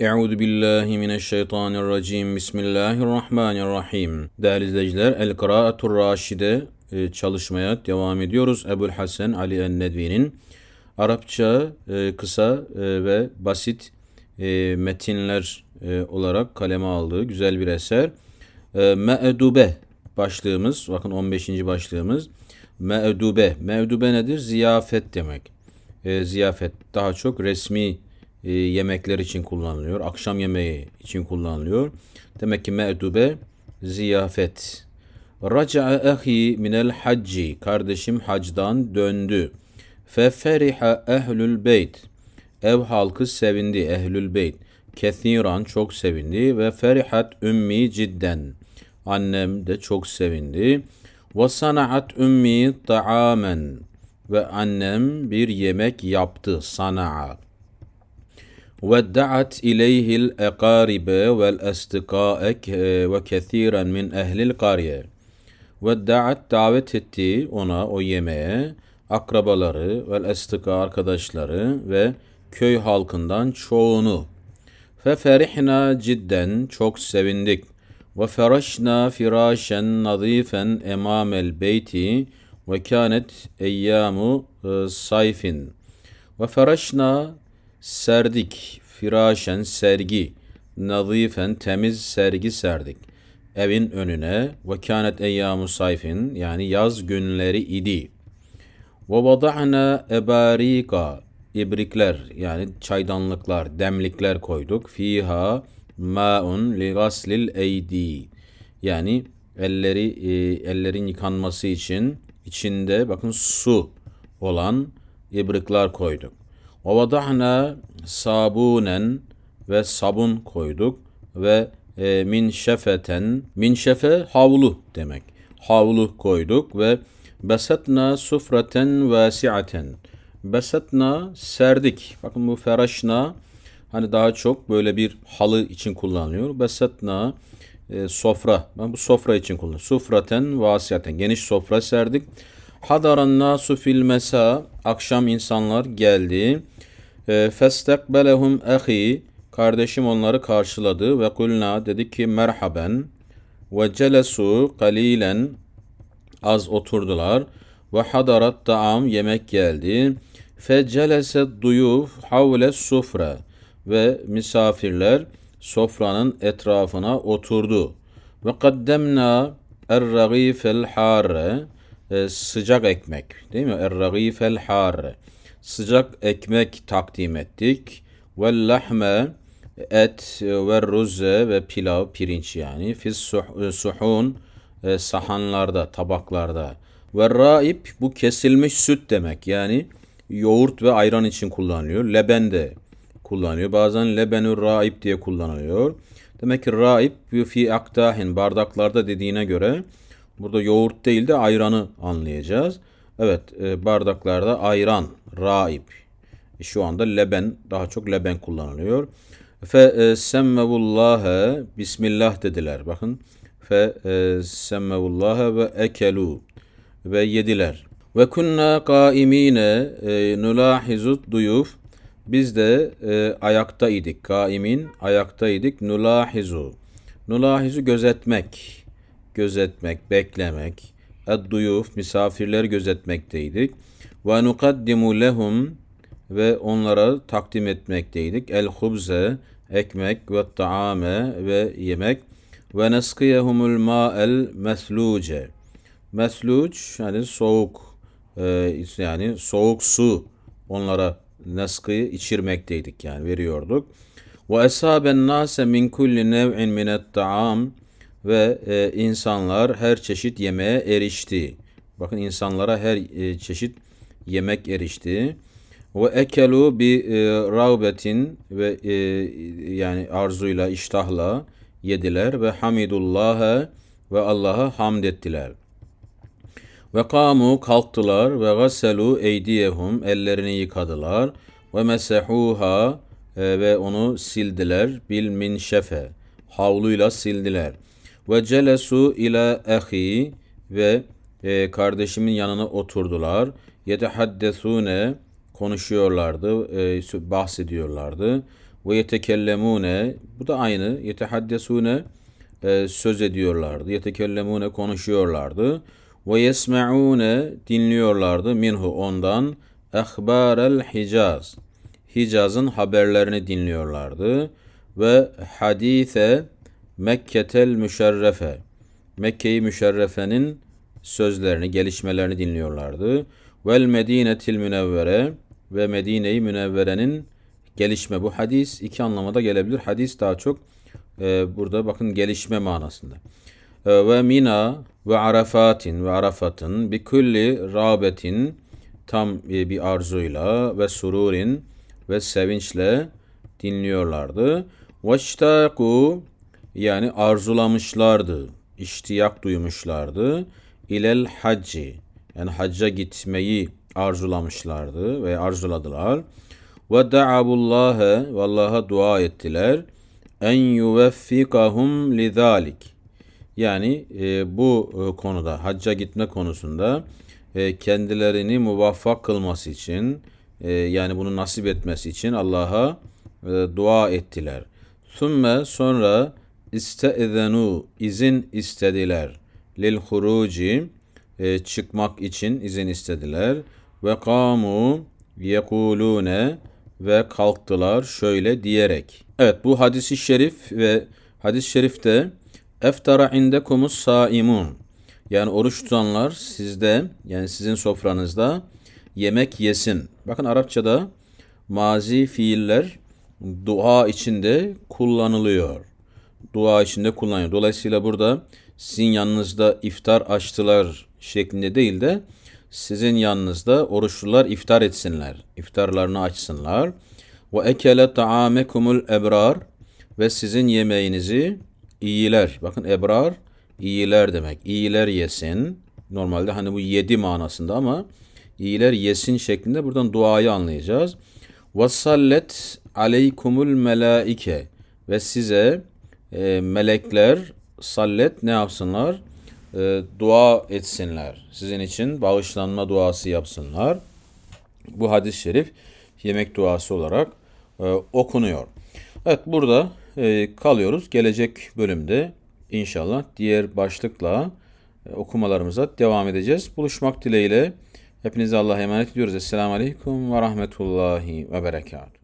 Euzu billahi mineşşeytanirracim. Bismillahirrahmanirrahim. Değerli izleyiciler, El Kıraatur Raşide e, çalışmaya devam ediyoruz. Ebul Hasan Ali en-Nedvi'nin Arapça e, kısa e, ve basit metinler olarak kaleme aldığı güzel bir eser. Me'dube başlığımız, bakın 15. başlığımız. Me'dube. Me'dube nedir? Ziyafet demek. Ziyafet daha çok resmi e, yemekler için kullanılıyor. Akşam yemeği için kullanılıyor. Demek ki me'dube ziyafet. Raca'a ahi minel hacci. Kardeşim hacdan döndü. Feferiha ehlül beyt. Ev halkı sevindi ehlül beyt. Kethiran çok sevindi ve ferihat ümmi cidden. Annem de çok sevindi. Ve sana'at ümmi ta'amen. Ve annem bir yemek yaptı sana'a. ودعت إليه الأقارب والأصدقاء وكثيرا من أهل القرية ودعت davet etti ona o yemeğe akrabaları ve estika arkadaşları ve köy halkından çoğunu. Feferihna cidden çok sevindik. Ve feraşna firâşen nazîfen emâmel beyti ve kânet eyyâmu sayfin. Ve feraşna serdik. Firaşen sergi, nazifen temiz sergi serdik. Evin önüne ve kânet eyyamu sayfin yani yaz günleri idi. Ve vada'na ebarika ibrikler yani çaydanlıklar, demlikler koyduk. Fiha ma'un li gaslil eydi. Yani elleri e, ellerin yıkanması için içinde bakın su olan ibrikler koyduk. Vadahna sabunen ve sabun koyduk ve e, min şefeten min şefe havlu demek. Havlu koyduk ve besetna sufraten vasiaten. Besetna serdik. Bakın bu feraşna hani daha çok böyle bir halı için kullanılıyor. Besetna e, sofra. Ben bu sofra için kullanıyorum. Sufraten vasiaten. Geniş sofra serdik. Hadaran nasu fil mesa. Akşam insanlar geldi. Ee, Festekbelehum ahi kardeşim onları karşıladı ve kulna dedi ki merhaben ve celesu kalilen az oturdular ve hadarat taam yemek geldi. Fecelese duyuf havle sufre ve misafirler sofranın etrafına oturdu. Ve kaddemna er-ragifel harre e, sıcak ekmek değil mi? er el harre sıcak ekmek takdim ettik. Ve lahme et ve ruze ve pilav pirinç yani. Fis e, suhun e, sahanlarda tabaklarda. Ve raip bu kesilmiş süt demek yani yoğurt ve ayran için kullanılıyor. Leben de kullanıyor. Bazen lebenur raip diye kullanılıyor. Demek ki raip fi aktahin bardaklarda dediğine göre burada yoğurt değil de ayranı anlayacağız. Evet e, bardaklarda ayran, raib. E, şu anda leben daha çok leben kullanılıyor. Fe e, semmevullâhe bismillah dediler. Bakın fe semmevullâhe ve ekelu ve yediler. Ve kunna kaimine nulahizut duyuf. Biz de e, ayakta idik. Kaimin ayakta idik. Nulahizu. Nulahizu gözetmek. Gözetmek, beklemek edduyuf misafirler gözetmekteydik. Ve nukaddimu lehum ve onlara takdim etmekteydik. El hubze ekmek ve taame ve yemek ve neskiyehumul ma'el mesluce. Mesluç yani soğuk e, yani soğuk su onlara neskiyi içirmekteydik yani veriyorduk. Ve esaben nase min kulli nev'in minet ta'am ve e, insanlar her çeşit yemeğe erişti. Bakın insanlara her e, çeşit yemek erişti. Ve ekelu bir e, rağbetin ve yani arzuyla, iştahla yediler ve hamidullah'a ve Allah'a hamd ettiler. Ve kamu kalktılar ve gaselu eydiyehum ellerini yıkadılar ve mesehuha ve onu sildiler bil min şefe havluyla sildiler.'' Ve celesu ile ahi ve e, kardeşimin yanına oturdular. Yetehaddesune konuşuyorlardı, e, bahsediyorlardı. Ve yetekellemune bu da aynı. Yetehaddesune e, söz ediyorlardı. Yetekellemune konuşuyorlardı. Ve yesme'une dinliyorlardı minhu ondan. Ekbarel Hicaz. Hicaz'ın haberlerini dinliyorlardı. Ve hadise Mekketel Müşerrefe. Mekke-i Müşerrefe'nin sözlerini, gelişmelerini dinliyorlardı. Vel Medinetil Münevvere ve Medine-i Münevvere'nin gelişme. Bu hadis iki anlamada gelebilir. Hadis daha çok e, burada bakın gelişme manasında. E, ve Mina ve Arafatin ve Arafat'ın bir kulli rabetin tam e, bir arzuyla ve sururin ve sevinçle dinliyorlardı. Ve iştaku yani arzulamışlardı, iştiyak duymuşlardı. İlel hacci yani hacca gitmeyi arzulamışlardı ve arzuladılar. Ve da'abullâhe ve Allah'a dua ettiler. En yuveffikahum lidalik. Yani e, bu e, konuda hacca gitme konusunda e, kendilerini muvaffak kılması için e, yani bunu nasip etmesi için Allah'a e, dua ettiler. Sümme sonra istezenu izin istediler. Lil huruci e, çıkmak için izin istediler. Ve kamu yekulune ve kalktılar şöyle diyerek. Evet bu hadisi şerif ve hadis-i şerifte eftara indekumus saimun yani oruç tutanlar sizde yani sizin sofranızda yemek yesin. Bakın Arapçada mazi fiiller dua içinde kullanılıyor dua içinde kullanıyor. Dolayısıyla burada sizin yanınızda iftar açtılar şeklinde değil de sizin yanınızda oruçlular iftar etsinler. İftarlarını açsınlar. Ve ekele taamekumul ebrar ve sizin yemeğinizi iyiler. Bakın ebrar iyiler demek. İyiler yesin. Normalde hani bu yedi manasında ama iyiler yesin şeklinde buradan duayı anlayacağız. Ve sallet aleykumul melaike ve size e, melekler sallet ne yapsınlar? E, dua etsinler. Sizin için bağışlanma duası yapsınlar. Bu hadis-i şerif yemek duası olarak e, okunuyor. Evet burada e, kalıyoruz. Gelecek bölümde inşallah diğer başlıkla e, okumalarımıza devam edeceğiz. Buluşmak dileğiyle hepinize Allah'a emanet ediyoruz. Esselamu Aleyküm ve Rahmetullahi ve Berekatuhu.